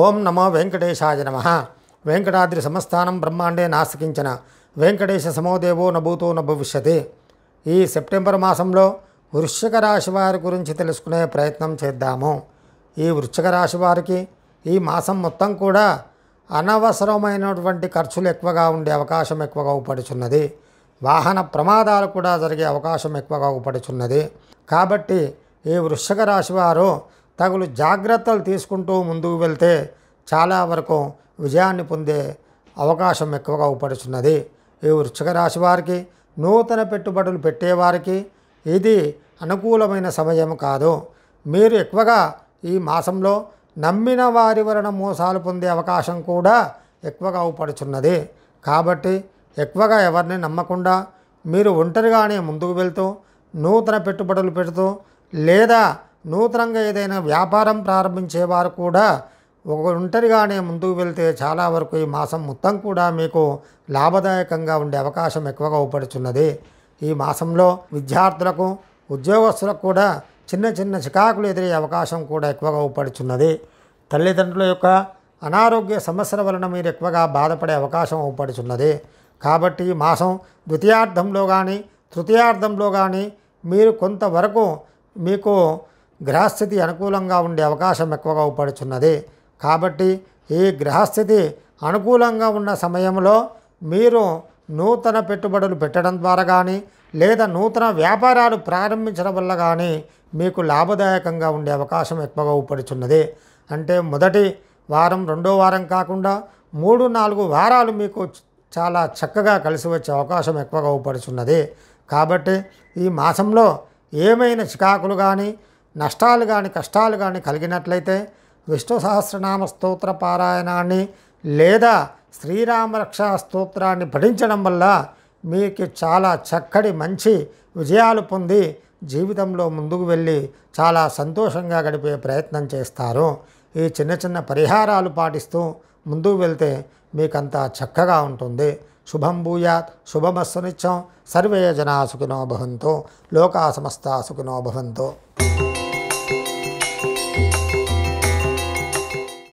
ఓం నమో వెంకటేశాయ నమ వెంకటాద్రి సమస్థానం బ్రహ్మాండే నాస్తికించిన వెంకటేశ సమోదేవో నభూతో నభవిష్యతి ఈ సెప్టెంబర్ మాసంలో వృశ్చిక రాశి వారి గురించి తెలుసుకునే ప్రయత్నం చేద్దాము ఈ వృశ్చిక రాశి వారికి ఈ మాసం మొత్తం కూడా అనవసరమైనటువంటి ఖర్చులు ఎక్కువగా ఉండే అవకాశం ఎక్కువగా ఉపడుచున్నది వాహన ప్రమాదాలు కూడా జరిగే అవకాశం ఎక్కువగా ఉపడుచున్నది కాబట్టి ఈ వృశ్చిక రాశి వారు తగులు జాగ్రత్తలు తీసుకుంటూ ముందుకు వెళ్తే చాలా వరకు విజయాన్ని పొందే అవకాశం ఎక్కువగా ఉపడుచున్నది ఈ వృశ్చిక రాశి వారికి నూతన పెట్టుబడులు పెట్టేవారికి ఇది అనుకూలమైన సమయం కాదు మీరు ఎక్కువగా ఈ మాసంలో నమ్మిన వారి వలన మోసాలు పొందే అవకాశం కూడా ఎక్కువగా అవుపడుచున్నది కాబట్టి ఎక్కువగా ఎవరిని నమ్మకుండా మీరు ఒంటరిగానే ముందుకు వెళ్తూ నూతన పెట్టుబడులు పెడుతూ లేదా నూతనంగా ఏదైనా వ్యాపారం ప్రారంభించేవారు కూడా ఒక ఒంటరిగానే ముందుకు వెళ్తే చాలా వరకు ఈ మాసం మొత్తం కూడా మీకు లాభదాయకంగా ఉండే అవకాశం ఎక్కువగా ఊపడుచున్నది ఈ మాసంలో విద్యార్థులకు ఉద్యోగస్తులకు కూడా చిన్న చిన్న చికాకులు ఎదిరే అవకాశం కూడా ఎక్కువగా ఊపడుచున్నది తల్లిదండ్రుల యొక్క అనారోగ్య సమస్యల వలన మీరు ఎక్కువగా బాధపడే అవకాశం ఊపడుచున్నది కాబట్టి ఈ మాసం ద్వితీయార్థంలో కానీ తృతీయార్థంలో కానీ మీరు కొంతవరకు మీకు గ్రహస్థితి అనుకూలంగా ఉండే అవకాశం ఎక్కువగా ఉపడుచున్నది కాబట్టి ఈ గ్రహస్థితి అనుకూలంగా ఉన్న సమయంలో మీరు నూతన పెట్టుబడులు పెట్టడం ద్వారా కానీ లేదా నూతన వ్యాపారాలు ప్రారంభించడం వల్ల కానీ మీకు లాభదాయకంగా ఉండే అవకాశం ఎక్కువగా ఉపడుచున్నది అంటే మొదటి వారం రెండో వారం కాకుండా మూడు నాలుగు వారాలు మీకు చాలా చక్కగా కలిసి వచ్చే అవకాశం ఎక్కువగా ఉపడుచున్నది కాబట్టి ఈ మాసంలో ఏమైనా చికాకులు కానీ నష్టాలు కానీ కష్టాలు కానీ కలిగినట్లయితే విష్ణు సహస్రనామ స్తోత్ర పారాయణాన్ని లేదా శ్రీరామరక్ష స్తోత్రాన్ని పఠించడం వల్ల మీకు చాలా చక్కటి మంచి విజయాలు పొంది జీవితంలో ముందుకు వెళ్ళి చాలా సంతోషంగా గడిపే ప్రయత్నం చేస్తారు ఈ చిన్న చిన్న పరిహారాలు పాటిస్తూ ముందుకు వెళ్తే మీకంతా చక్కగా ఉంటుంది శుభం భూయాత్ శుభమస్సు నిత్యం సర్వే జనా లోకా సమస్త సుఖినోభవంతో భవంతో